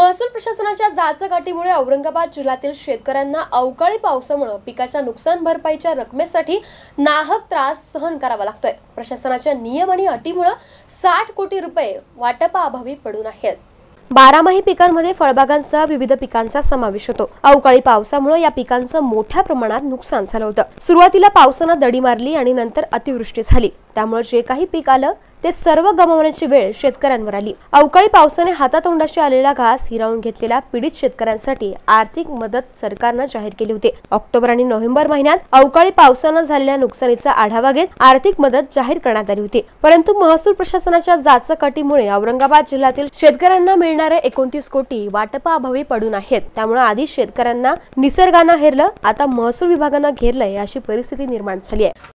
महसूल प्रशासनाच्या जाचकाटीमुळे औरंगाबाद जिल्ह्यातील शेतकऱ्यांना अवकाळी पावसामुळे पिकाच्या नुकसान भरपाईच्या रकमेसाठी नाहक त्रास सहन करावा लागतोय प्रशासनाच्या नियम आणि अटीमुळे साठ कोटी रुपये वाटपाअभावी पडून आहेत बारामाही पिकांमध्ये फळबागांसह विविध पिकांचा समावेश होतो अवकाळी पावसामुळे या पिकांचं मोठ्या प्रमाणात नुकसान झालं होतं सुरुवातीला पावसानं दडी मारली आणि नंतर अतिवृष्टी झाली त्यामुळे जे काही पीक आलं ते सर्व गमावण्याची वेळ शेतकऱ्यांवर आली अवकाळी पावसाने हातातोंडाशी आलेला घास हिरावून घेतलेल्या पीडित शेतकऱ्यांसाठी आर्थिक मदत सरकारनं जाहीर केली होती ऑक्टोबर आणि नोव्हेंबर महिन्यात अवकाळी पावसानं झालेल्या नुकसानीचा आढावा घेत आर्थिक मदत जाहीर करण्यात आली होती परंतु महसूल प्रशासनाच्या जाचकटीमुळे औरंगाबाद जिल्ह्यातील शेतकऱ्यांना मिळणारे एकोणतीस कोटी वाटपाअभावी पडून आहेत त्यामुळे आधी शेतकऱ्यांना निसर्गानं हेरलं आता महसूल विभागानं घेरलंय अशी परिस्थिती निर्माण झाली आहे